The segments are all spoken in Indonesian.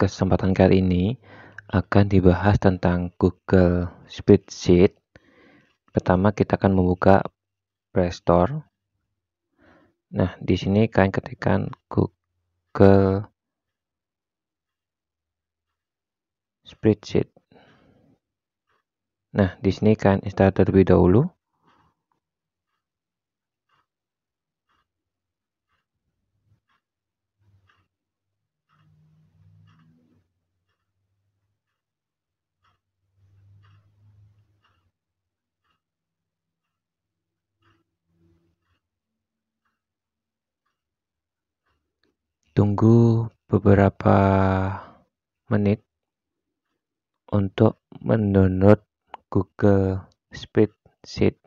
kesempatan kali ini akan dibahas tentang Google Spreadsheet. Pertama kita akan membuka Play Store. Nah, di sini kalian ketikkan Google Spreadsheet. Nah, di sini kalian install terlebih dahulu. Tunggu beberapa menit untuk mendownload Google Spreadsheet.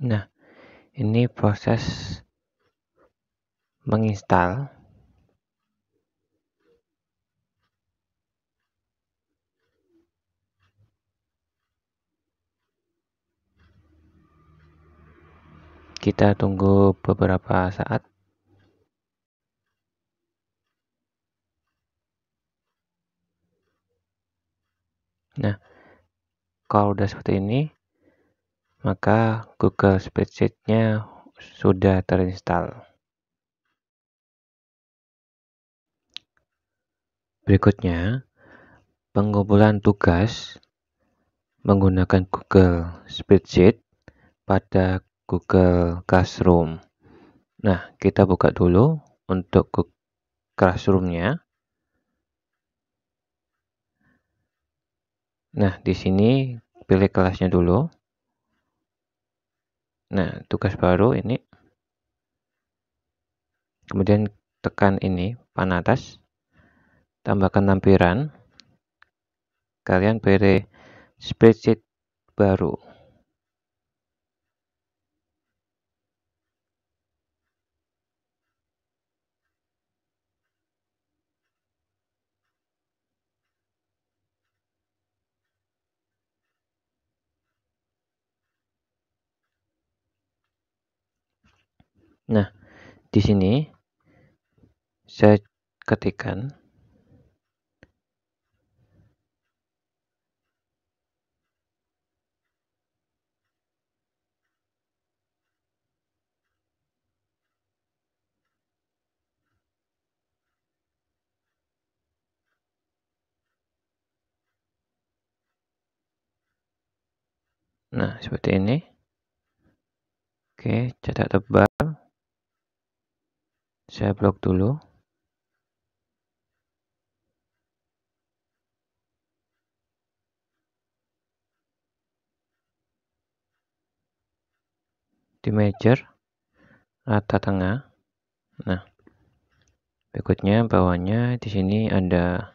Nah, ini proses menginstal kita tunggu beberapa saat nah kalau udah seperti ini maka Google Spreadsheet-nya sudah terinstall. Berikutnya, pengumpulan tugas menggunakan Google Spreadsheet pada Google Classroom. Nah, kita buka dulu untuk Google Classroom-nya. Nah, di sini pilih kelasnya dulu. Nah, tugas baru ini. Kemudian tekan ini, pan atas. Tambahkan lampiran. Kalian pilih spreadsheet baru. Nah, di sini saya ketikkan Nah, seperti ini. Oke, cetak tebal saya blok dulu di major, rata tengah nah berikutnya bawahnya di sini ada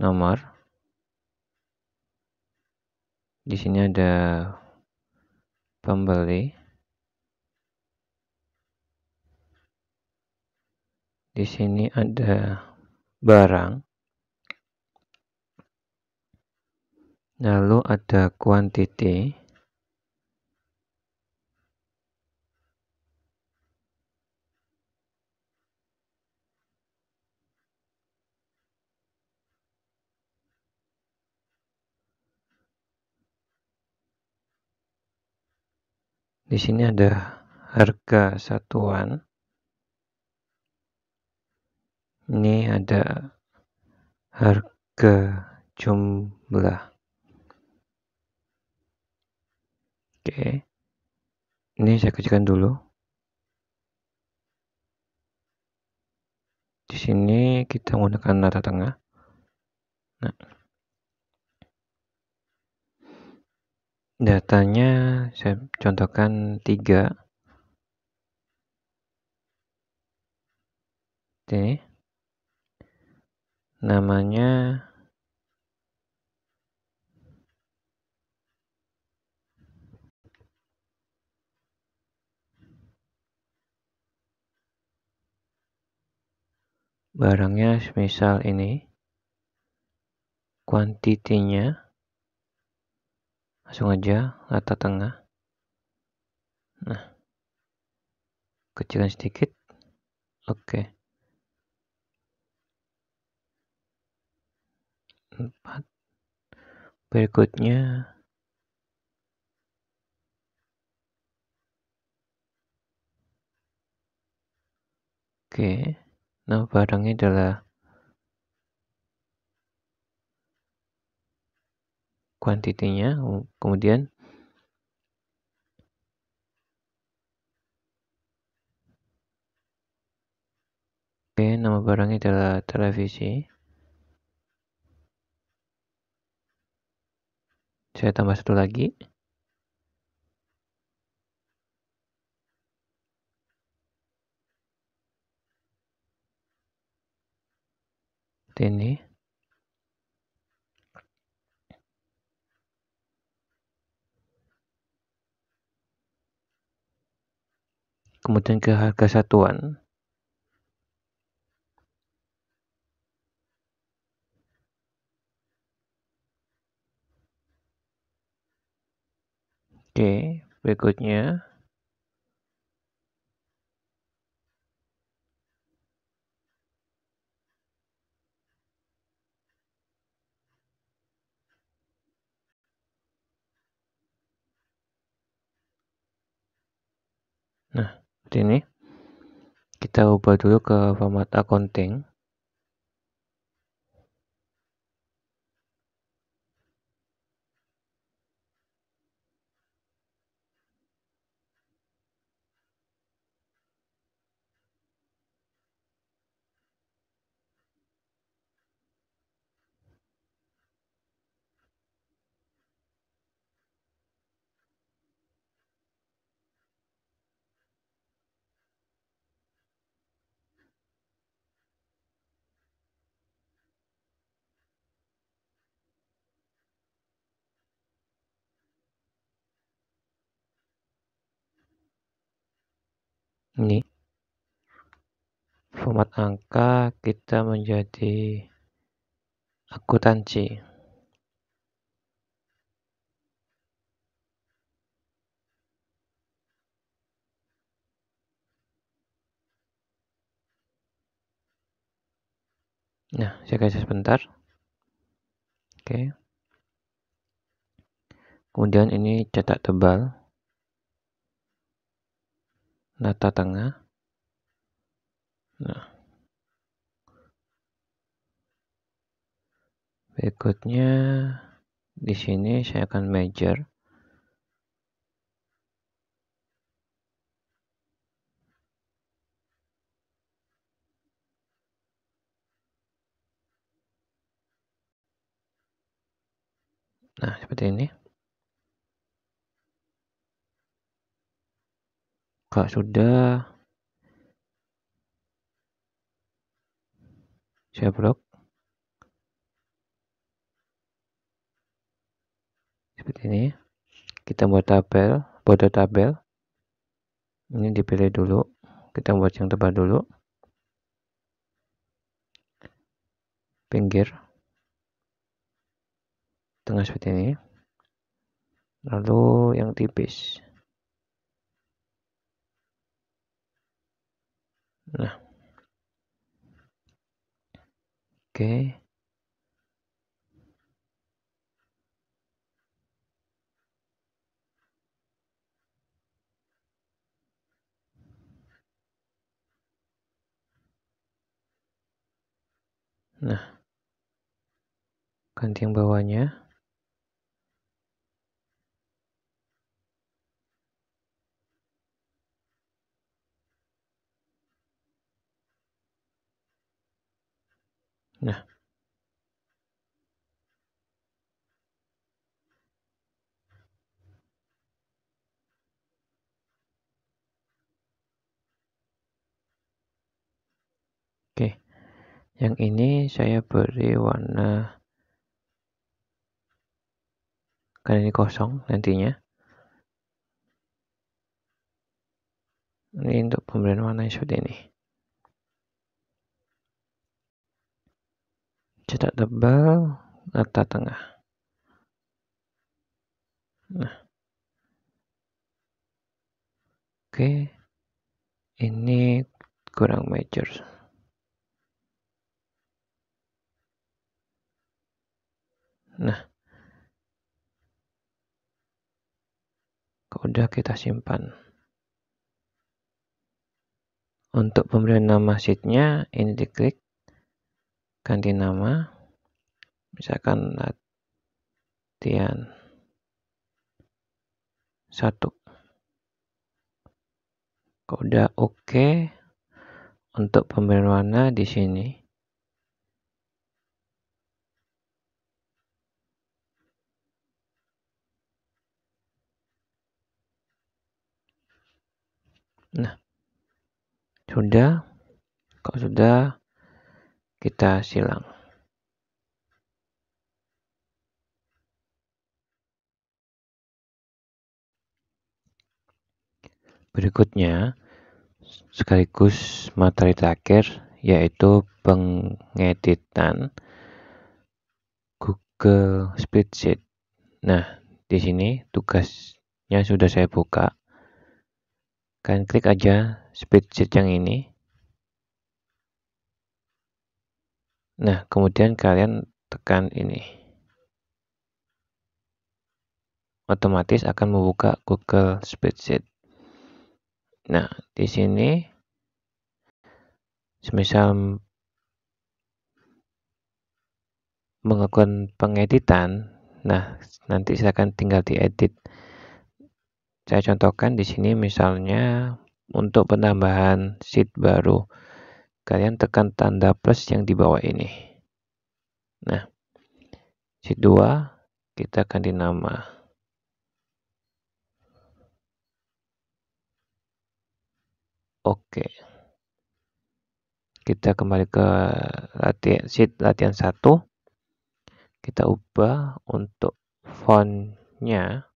nomor di sini ada pembeli Di sini ada barang. Lalu ada quantity. Di sini ada harga satuan ini ada harga jumlah oke ini saya kecilkan dulu di sini kita menggunakan rata tengah nah datanya saya contohkan 3 ini namanya barangnya semisal ini kuantitinya langsung aja rata tengah nah kecilkan sedikit oke okay. 4 berikutnya Oke, nah barangnya adalah kuantitinya, kemudian Oke, nama barangnya adalah televisi. saya tambah satu lagi ini kemudian ke harga satuan Oke, berikutnya. Nah, seperti ini. Kita ubah dulu ke format accounting. ini format angka kita menjadi akuntansi nah saya kasih sebentar oke kemudian ini cetak tebal data tengah. Nah. Berikutnya di sini saya akan major Nah, seperti ini. Kak sudah. Saya blok. Seperti ini. Kita buat tabel, border tabel. Ini dipilih dulu. Kita buat yang tebal dulu. Pinggir. Tengah seperti ini. Lalu yang tipis. Nah. Oke. Nah. Ganti yang bawahnya. Nah. Oke. Yang ini saya beri warna karena ini kosong nantinya. Ini untuk pemberian warna yang seperti ini. cetak tebal rata tengah. Nah. Oke. Ini kurang major. Nah. Udah kita simpan. Untuk pemberian nama sheetnya ini diklik ganti nama misalkan latihan satu kode udah oke untuk pemberian warna di sini nah sudah kalau sudah kita silang Berikutnya, sekaligus materi terakhir, yaitu pengeditan Google Spreadsheet. Nah, di sini tugasnya sudah saya buka. Kalian klik aja spreadsheet yang ini. Nah, kemudian kalian tekan ini. Otomatis akan membuka Google Spreadsheet. Nah, di sini semisal melakukan pengeditan, nah nanti saya akan tinggal diedit. Saya contohkan di sini misalnya untuk penambahan sheet baru kalian tekan tanda plus yang di bawah ini. Nah, sheet 2 kita akan dinama Oke. Kita kembali ke latihan sheet latihan 1. Kita ubah untuk fontnya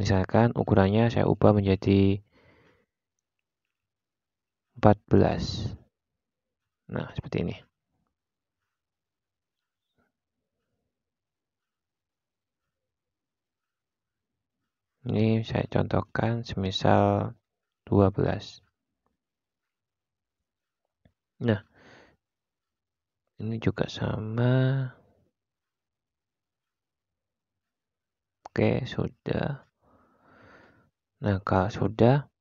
misalkan ukurannya saya ubah menjadi 14 nah seperti ini ini saya contohkan semisal 12 nah ini juga sama Oke, sudah. Nah, kalau sudah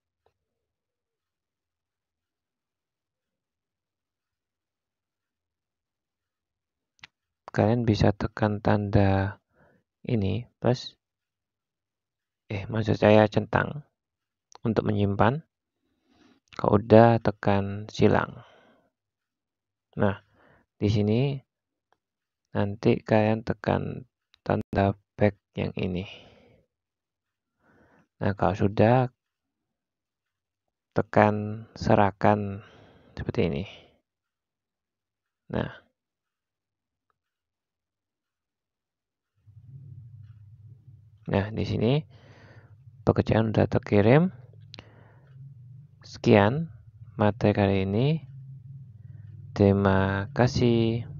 kalian bisa tekan tanda ini plus eh maksud saya centang untuk menyimpan. Kalau udah tekan silang. Nah, di sini nanti kalian tekan tanda back yang ini. Nah, kalau sudah tekan serahkan seperti ini. Nah, nah di sini pekerjaan sudah terkirim. Sekian materi kali ini. Terima kasih.